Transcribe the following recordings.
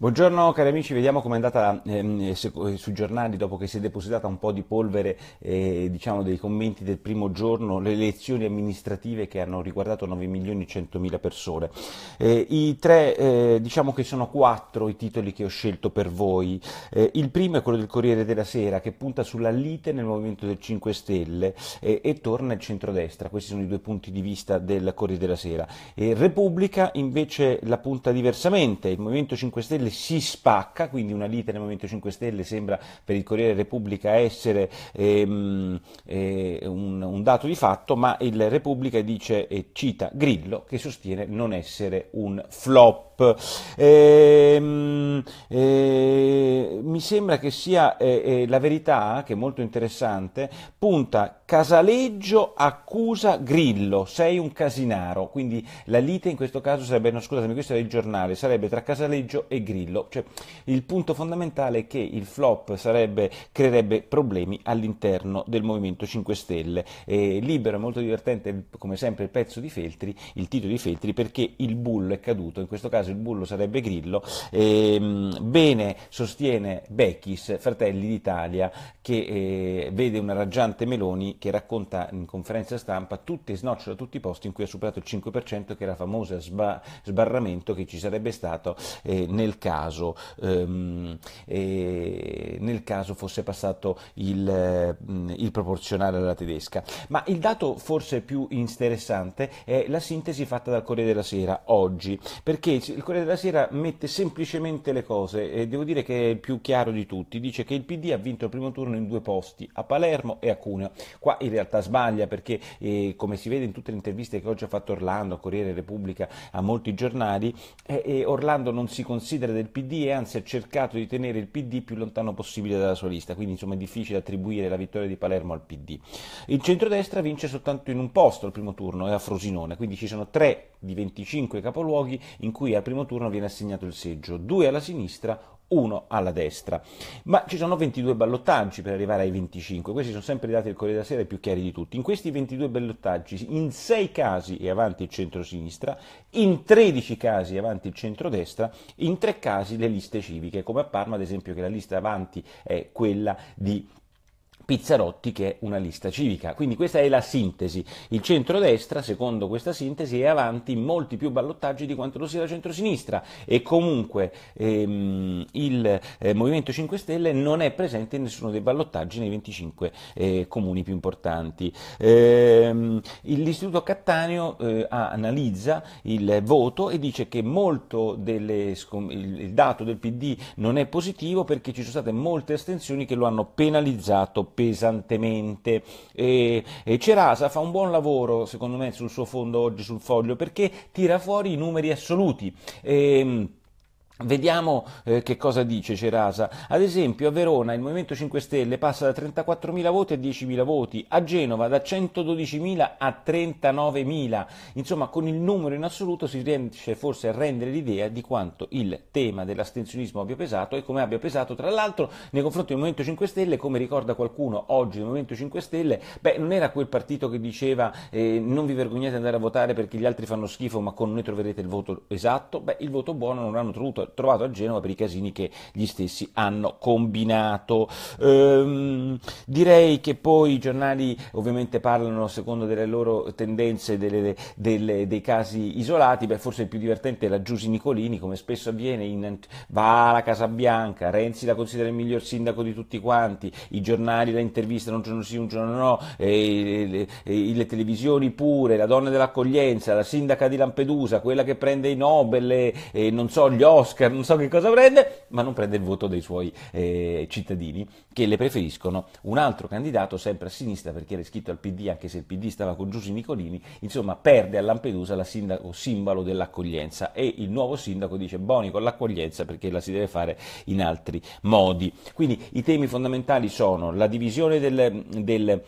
Buongiorno cari amici, vediamo com'è andata ehm, eh, sui giornali dopo che si è depositata un po' di polvere eh, diciamo, dei commenti del primo giorno, le elezioni amministrative che hanno riguardato 9 milioni e 100 mila persone. Eh, I tre, eh, diciamo che sono quattro i titoli che ho scelto per voi. Eh, il primo è quello del Corriere della Sera che punta sulla lite nel movimento del 5 Stelle eh, e torna il centrodestra, questi sono i due punti di vista del Corriere della Sera. Repubblica invece la punta diversamente, il Movimento 5 Stelle Stelle si spacca, quindi una lite nel Movimento 5 Stelle sembra per il Corriere Repubblica essere ehm, eh, un, un, dato di fatto, ma il Repubblica dice, eh, cita Grillo che sostiene non essere un flop. Eh, eh, mi sembra che sia eh, eh, la verità, che è molto interessante, punta Casaleggio accusa Grillo, sei un casinaro, quindi la lite in questo caso sarebbe, no scusatemi, questo era il giornale, sarebbe tra Casaleggio e Grillo, cioè il punto fondamentale è che il flop sarebbe, creerebbe problemi all'interno del Movimento 5 Stelle, eh, libero e molto divertente come sempre il pezzo di Feltri, il titolo di Feltri perché il bullo è caduto, in questo caso il bullo sarebbe Grillo, eh, bene sostiene Becchis, Fratelli d'Italia, che eh, vede una raggiante Meloni che racconta in conferenza stampa tutti snocciola tutti i posti in cui ha superato il 5%, che era la famosa sba- sbarramento che ci sarebbe stato eh, nel, caso, ehm, eh, nel, caso, fosse passato il, eh, il, proporzionale alla tedesca. Ma il dato forse più interessante è la sintesi fatta dal Corriere della Sera oggi, perché il Corriere della Sera mette semplicemente le cose, e devo dire che è il più chiaro di tutti, dice che il PD ha vinto il primo turno in due posti, a Palermo e a Cuneo qua in realtà sbaglia perché eh, come si vede in tutte le interviste che oggi ha fatto Orlando, a Corriere Repubblica, a molti giornali, eh, eh Orlando non si considera del PD e anzi ha cercato di tenere il PD più lontano possibile dalla sua lista, quindi insomma è difficile attribuire la vittoria di Palermo al PD. Il centrodestra vince soltanto in un posto al primo turno, è a Frosinone, quindi ci sono tre di 25 capoluoghi in cui al primo turno viene assegnato il seggio, due alla sinistra, uno alla destra. Ma ci sono 22 ballottaggi per arrivare ai 25, questi sono sempre i dati del Corriere della Sera più chiari di tutti. In questi 22 ballottaggi, in 6 casi è avanti il centro-sinistra, in 13 casi è avanti il centro-destra, in 3 casi le liste civiche, come a Parma ad esempio che la lista avanti è quella di Pizzarotti che è una lista civica. Quindi questa è la sintesi. Il centrodestra, secondo questa sintesi, è avanti in molti più ballottaggi di quanto lo sia la centrosinistra e comunque ehm, il eh, Movimento 5 Stelle non è presente in nessuno dei ballottaggi nei 25 eh, comuni più importanti. Ehm, L'Istituto Cattaneo eh, analizza il voto e dice che delle, il dato del PD non è positivo perché ci sono state molte astensioni che lo hanno penalizzato pesantemente. E, e Cerasa fa un buon lavoro, secondo me, sul suo fondo oggi sul foglio, perché tira fuori i numeri assoluti. E, ehm, Vediamo eh, che cosa dice Cerasa. Ad esempio a Verona il Movimento 5 Stelle passa da 34.000 voti a 10.000 voti, a Genova da 112.000 a 39.000. Insomma con il numero in assoluto si riesce forse a rendere l'idea di quanto il tema dell'astensionismo abbia pesato e come abbia pesato tra l'altro nei confronti del Movimento 5 Stelle, come ricorda qualcuno oggi il Movimento 5 Stelle, beh, non era quel partito che diceva eh, non vi vergognate ad andare a votare perché gli altri fanno schifo ma con noi troverete il voto esatto, beh, il voto buono non l'hanno trovato trovato a Genova per i casini che gli stessi hanno combinato. Ehm, direi che poi i giornali ovviamente parlano secondo delle loro tendenze delle, delle, dei casi isolati, beh, forse il più divertente è la Giusi Nicolini, come spesso avviene, in, va alla Casa Bianca, Renzi la considera il miglior sindaco di tutti quanti, i giornali la intervistano un giorno sì, un giorno no, e, le, e, le televisioni pure, la donna dell'accoglienza, la sindaca di Lampedusa, quella che prende i Nobel, e, e non so, gli Oscar, Oscar, non so che cosa prende, ma non prende il voto dei suoi eh, cittadini che le preferiscono un altro candidato sempre a sinistra perché era iscritto al PD anche se il PD stava con Giussi Nicolini, insomma perde a Lampedusa la sindaco simbolo dell'accoglienza e il nuovo sindaco dice Boni con l'accoglienza perché la si deve fare in altri modi. Quindi i temi fondamentali sono la divisione del, del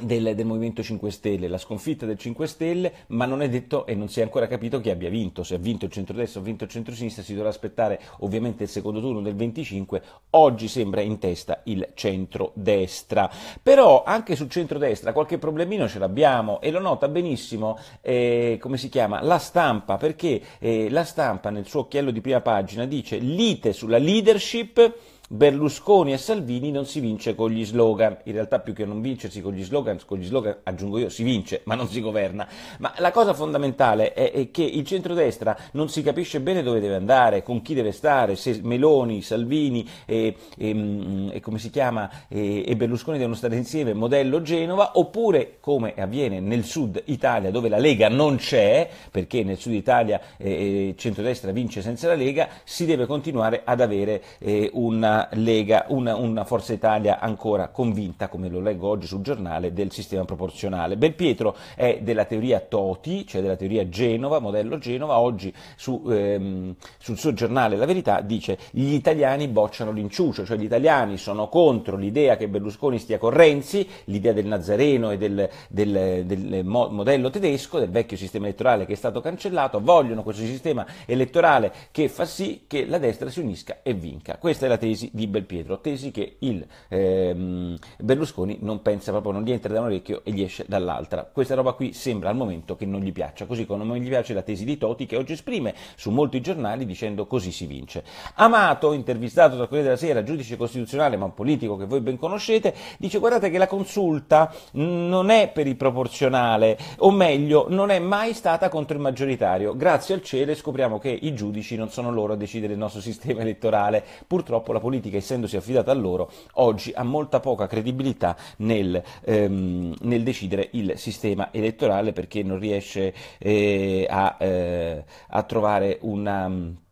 del, del, Movimento 5 Stelle, la sconfitta del 5 Stelle, ma non è detto e non si è ancora capito chi abbia vinto, se ha vinto il centrodestra o ha vinto il centrosinistra, si dovrà aspettare ovviamente il secondo turno del 25, oggi sembra in testa il centrodestra, però anche sul centrodestra qualche problemino ce l'abbiamo e lo nota benissimo, eh, come si chiama, la stampa, perché eh, la stampa nel suo occhiello di prima pagina dice lite sulla leadership, Berlusconi e Salvini non si vince con gli slogan, in realtà più che non vincersi con gli slogan, con gli slogan aggiungo io, si vince ma non si governa, ma la cosa fondamentale è, è che il centrodestra non si capisce bene dove deve andare, con chi deve stare, se Meloni, Salvini e, e, ehm, e come si chiama, e, e Berlusconi devono stare insieme, modello Genova, oppure come avviene nel sud Italia dove la Lega non c'è, perché nel sud Italia eh, eh centrodestra vince senza la Lega, si deve continuare ad avere eh, una Lega, una, una, Forza Italia ancora convinta, come lo leggo oggi sul giornale, del sistema proporzionale. Belpietro è della teoria Toti, cioè della teoria Genova, modello Genova, oggi su, ehm, sul suo giornale La Verità dice gli italiani bocciano l'inciucio, cioè gli italiani sono contro l'idea che Berlusconi stia con Renzi, l'idea del Nazareno e del, del, del modello tedesco, del vecchio sistema elettorale che è stato cancellato, vogliono questo sistema elettorale che fa sì che la destra si unisca e vinca. Questa è la tesi tesi di Belpietro, tesi che il ehm, Berlusconi non pensa proprio, non gli entra da un orecchio e gli esce dall'altra. Questa roba qui sembra al momento che non gli piaccia, così come non gli piace la tesi di Toti che oggi esprime su molti giornali dicendo così si vince. Amato, intervistato da Corriere della Sera, giudice costituzionale ma un politico che voi ben conoscete, dice guardate che la consulta non è per il proporzionale, o meglio non è mai stata contro il maggioritario. Grazie al cielo scopriamo che i giudici non sono loro a decidere il nostro sistema elettorale. Purtroppo la politica politica, essendosi affidata a loro, oggi ha molta poca credibilità nel, ehm, nel decidere il sistema elettorale perché non riesce eh, a, eh, a, trovare una...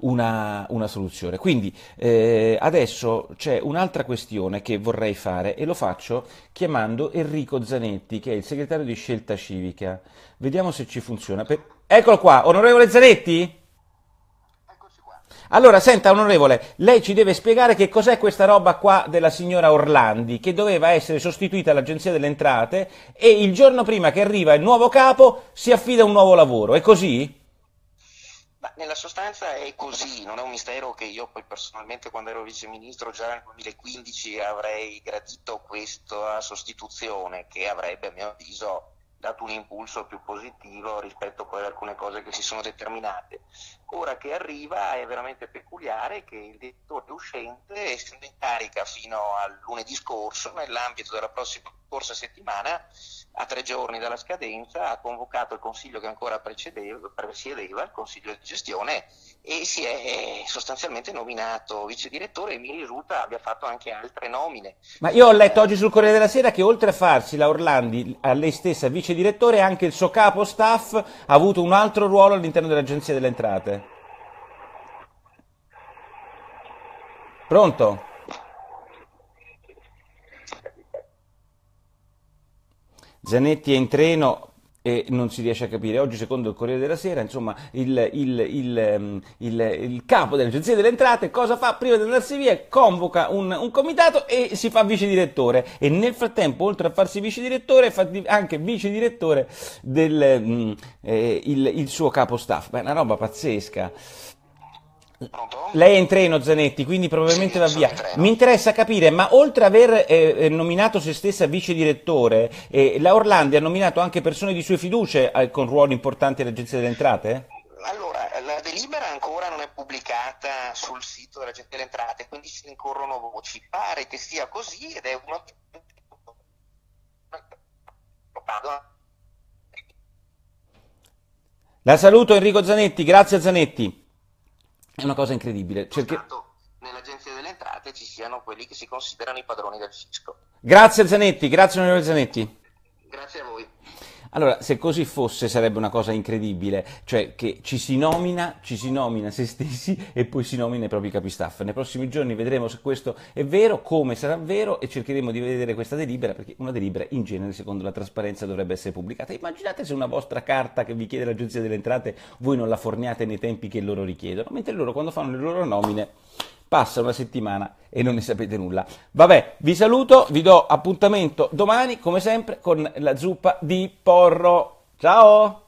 Una, una, soluzione. Quindi eh, adesso c'è un'altra questione che vorrei fare e lo faccio chiamando Enrico Zanetti, che è il segretario di scelta civica. Vediamo se ci funziona. Per... Eccolo qua, onorevole Zanetti? Allora, senta onorevole, lei ci deve spiegare che cos'è questa roba qua della signora Orlandi, che doveva essere sostituita all'Agenzia delle Entrate e il giorno prima che arriva il nuovo capo si affida un nuovo lavoro, è così? Ma nella sostanza è così, non è un mistero che io poi personalmente quando ero viceministro già nel 2015 avrei gradito questa sostituzione che avrebbe a mio avviso dato un impulso più positivo rispetto poi ad alcune cose che si sono determinate ora che arriva è veramente peculiare che il direttore uscente, essendo in carica fino al lunedì scorso, nell'ambito della prossima corsa settimana, a tre giorni dalla scadenza, ha convocato il consiglio che ancora precedeva, presiedeva, il consiglio di gestione, e si è sostanzialmente nominato vice direttore e mi risulta abbia fatto anche altre nomine. Ma io ho letto oggi sul Corriere della Sera che oltre a farsi la Orlandi a lei stessa vice direttore, anche il suo capo staff ha avuto un altro ruolo all'interno dell'Agenzia delle Entrate. Pronto? Zanetti è in treno, e non si riesce a capire. Oggi, secondo il Corriere della Sera, insomma, il, il, ehm, il, il capo dell'Agenzia delle Entrate cosa fa prima di andarsi via? Convoca un, un, comitato e si fa vice direttore. E nel frattempo, oltre a farsi vice direttore, fa anche vice direttore del mm, eh, il, suo capo staff. Beh, una roba pazzesca. Lei è in treno, Zanetti, quindi probabilmente sì, va via. Mi interessa capire, ma oltre ad aver eh, eh, nominato se stessa vice direttore, eh, la Orlandi ha nominato anche persone di sue fiducia eh, con ruoli importanti all'Agenzia delle Entrate? Allora, la delibera ancora non è pubblicata sul sito dell'Agenzia delle Entrate, quindi si incorrono voci. Pare che sia così ed è una... La saluto Enrico Zanetti, grazie a Zanetti. È una cosa incredibile. Cerche... Nell'Agenzia delle Entrate ci siano quelli che si considerano i padroni del fisco. Grazie Zanetti, grazie onorevole Zanetti. Allora, se così fosse sarebbe una cosa incredibile, cioè che ci si nomina, ci si nomina se stessi e poi si nomina i propri capistaff. Nei prossimi giorni vedremo se questo è vero, come sarà vero e cercheremo di vedere questa delibera, perché una delibera in genere, secondo la trasparenza, dovrebbe essere pubblicata. Immaginate se una vostra carta che vi chiede l'Agenzia delle Entrate voi non la forniate nei tempi che loro richiedono, mentre loro quando fanno le loro nomine Passa una settimana e non ne sapete nulla. Vabbè, vi saluto, vi do appuntamento domani, come sempre, con la zuppa di porro. Ciao!